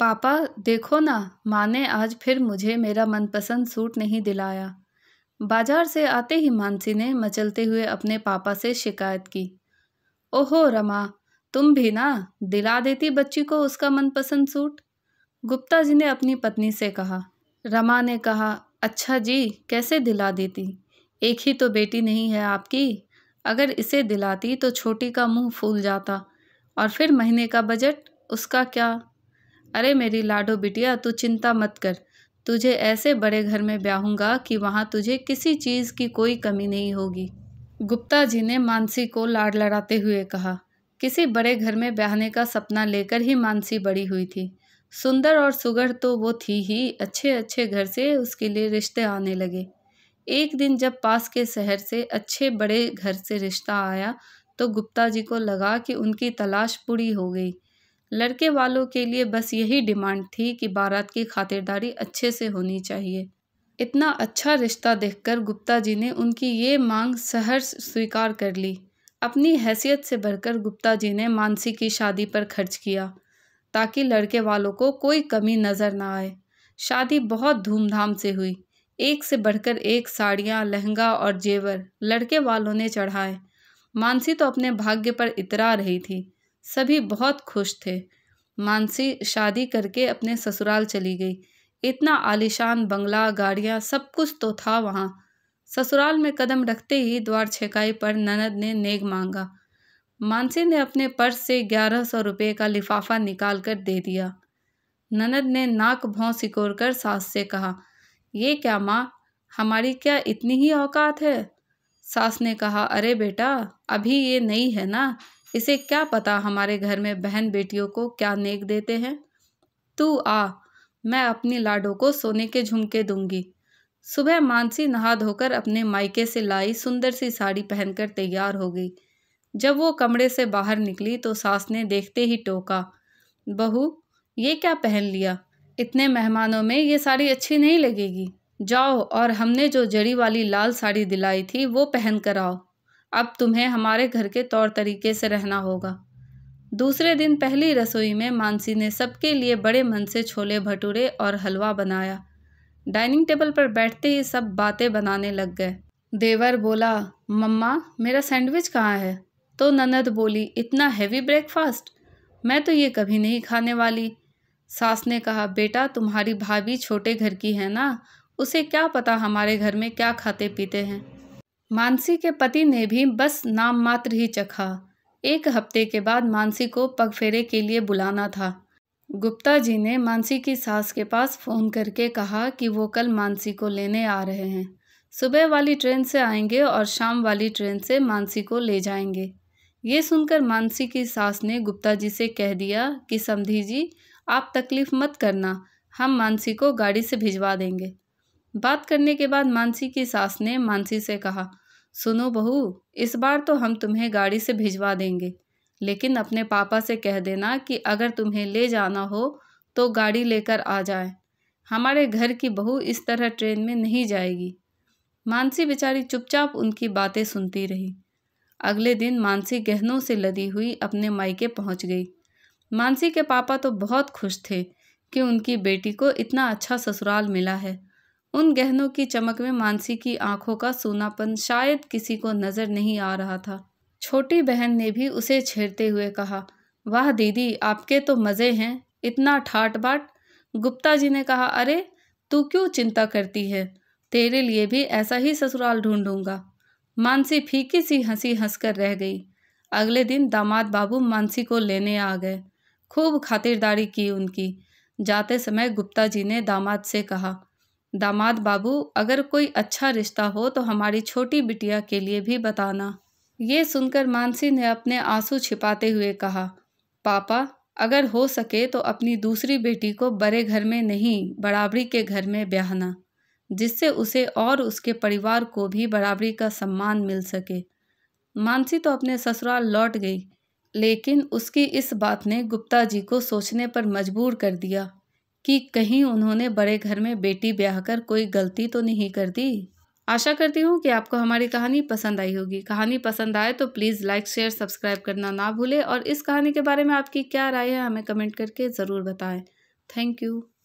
पापा देखो ना माँ ने आज फिर मुझे मेरा मनपसंद सूट नहीं दिलाया बाजार से आते ही मानसी ने मचलते हुए अपने पापा से शिकायत की ओहो रमा तुम भी ना दिला देती बच्ची को उसका मनपसंद सूट गुप्ता जी ने अपनी पत्नी से कहा रमा ने कहा अच्छा जी कैसे दिला देती एक ही तो बेटी नहीं है आपकी अगर इसे दिलाती तो छोटी का मुंह फूल जाता और फिर महीने का बजट उसका क्या अरे मेरी लाडो बिटिया तू चिंता मत कर तुझे ऐसे बड़े घर में ब्याहूँगा कि वहाँ तुझे किसी चीज़ की कोई कमी नहीं होगी गुप्ता जी ने मानसी को लाड लड़ाते हुए कहा किसी बड़े घर में ब्याहने का सपना लेकर ही मानसी बड़ी हुई थी सुंदर और सुगर तो वो थी ही अच्छे अच्छे घर से उसके लिए रिश्ते आने लगे एक दिन जब पास के शहर से अच्छे बड़े घर से रिश्ता आया तो गुप्ता जी को लगा कि उनकी तलाश पूरी हो गई लड़के वालों के लिए बस यही डिमांड थी कि बारात की खातिरदारी अच्छे से होनी चाहिए इतना अच्छा रिश्ता देखकर गुप्ता जी ने उनकी ये मांग सहर्ष स्वीकार कर ली अपनी हैसियत से भरकर गुप्ता जी ने मानसी की शादी पर खर्च किया ताकि लड़के वालों को कोई कमी नज़र ना आए शादी बहुत धूमधाम से हुई एक से बढ़कर एक साड़ियाँ लहंगा और जेवर लड़के वालों ने चढ़ाए मानसी तो अपने भाग्य पर इतरा रही थी सभी बहुत खुश थे मानसी शादी करके अपने ससुराल चली गई इतना आलिशान बंगला गाड़ियाँ सब कुछ तो था वहाँ ससुराल में कदम रखते ही द्वार छेकाई पर ननद ने नेग मांगा मानसी ने अपने पर्स से ग्यारह सौ रुपये का लिफाफा निकाल कर दे दिया ननद ने नाक भौं सिकोर कर सास से कहा ये क्या माँ हमारी क्या इतनी ही औकात है सास ने कहा अरे बेटा अभी ये नहीं है ना इसे क्या पता हमारे घर में बहन बेटियों को क्या नेक देते हैं तू आ मैं अपनी लाडो को सोने के झुमके दूंगी सुबह मानसी नहा धोकर अपने मायके से लाई सुंदर सी साड़ी पहनकर तैयार हो गई जब वो कमरे से बाहर निकली तो सास ने देखते ही टोका बहू ये क्या पहन लिया इतने मेहमानों में ये साड़ी अच्छी नहीं लगेगी जाओ और हमने जो जड़ी वाली लाल साड़ी दिलाई थी वो पहन कर आओ अब तुम्हें हमारे घर के तौर तरीके से रहना होगा दूसरे दिन पहली रसोई में मानसी ने सबके लिए बड़े मन से छोले भटूरे और हलवा बनाया डाइनिंग टेबल पर बैठते ही सब बातें बनाने लग गए देवर बोला मम्मा मेरा सैंडविच कहाँ है तो ननद बोली इतना हैवी ब्रेकफास्ट मैं तो ये कभी नहीं खाने वाली सास ने कहा बेटा तुम्हारी भाभी छोटे घर की है ना उसे क्या पता हमारे घर में क्या खाते पीते हैं मानसी के पति ने भी बस नाम मात्र ही चखा एक हफ्ते के बाद मानसी को पगफेरे के लिए बुलाना था गुप्ता जी ने मानसी की सास के पास फ़ोन करके कहा कि वो कल मानसी को लेने आ रहे हैं सुबह वाली ट्रेन से आएंगे और शाम वाली ट्रेन से मानसी को ले जाएंगे ये सुनकर मानसी की सास ने गुप्ता जी से कह दिया कि समधी जी आप तकलीफ़ मत करना हम मानसी को गाड़ी से भिजवा देंगे बात करने के बाद मानसी की सास ने मानसी से कहा सुनो बहू इस बार तो हम तुम्हें गाड़ी से भिजवा देंगे लेकिन अपने पापा से कह देना कि अगर तुम्हें ले जाना हो तो गाड़ी लेकर आ जाए हमारे घर की बहू इस तरह ट्रेन में नहीं जाएगी मानसी बेचारी चुपचाप उनकी बातें सुनती रही अगले दिन मानसी गहनों से लदी हुई अपने मायके पहुंच गई मानसी के पापा तो बहुत खुश थे कि उनकी बेटी को इतना अच्छा ससुराल मिला है उन गहनों की चमक में मानसी की आंखों का सोनापन शायद किसी को नजर नहीं आ रहा था छोटी बहन ने भी उसे छेड़ते हुए कहा वाह दीदी आपके तो मज़े हैं इतना ठाट बाट गुप्ता जी ने कहा अरे तू क्यों चिंता करती है तेरे लिए भी ऐसा ही ससुराल ढूंढूंगा मानसी फीकी सी हंसी हंसकर रह गई अगले दिन दामाद बाबू मानसी को लेने आ गए खूब खातिरदारी की उनकी जाते समय गुप्ता जी ने दामाद से कहा दामाद बाबू अगर कोई अच्छा रिश्ता हो तो हमारी छोटी बिटिया के लिए भी बताना ये सुनकर मानसी ने अपने आंसू छिपाते हुए कहा पापा अगर हो सके तो अपनी दूसरी बेटी को बड़े घर में नहीं बराबरी के घर में ब्याहना जिससे उसे और उसके परिवार को भी बराबरी का सम्मान मिल सके मानसी तो अपने ससुराल लौट गई लेकिन उसकी इस बात ने गुप्ता जी को सोचने पर मजबूर कर दिया कि कहीं उन्होंने बड़े घर में बेटी ब्याह कर कोई गलती तो नहीं कर दी आशा करती हूँ कि आपको हमारी कहानी पसंद आई होगी कहानी पसंद आए तो प्लीज़ लाइक शेयर सब्सक्राइब करना ना भूलें और इस कहानी के बारे में आपकी क्या राय है हमें कमेंट करके ज़रूर बताएं थैंक यू